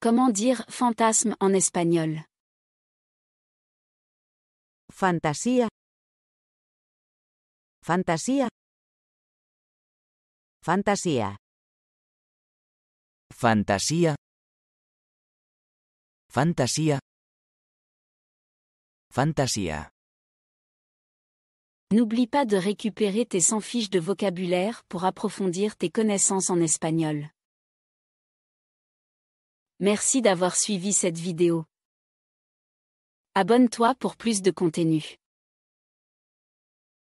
Comment dire fantasme en espagnol Fantasia. Fantasía. Fantasía. Fantasía. Fantasía. Fantasía. N'oublie pas de récupérer tes 100 fiches de vocabulaire pour approfondir tes connaissances en espagnol. Merci d'avoir suivi cette vidéo. Abonne-toi pour plus de contenu.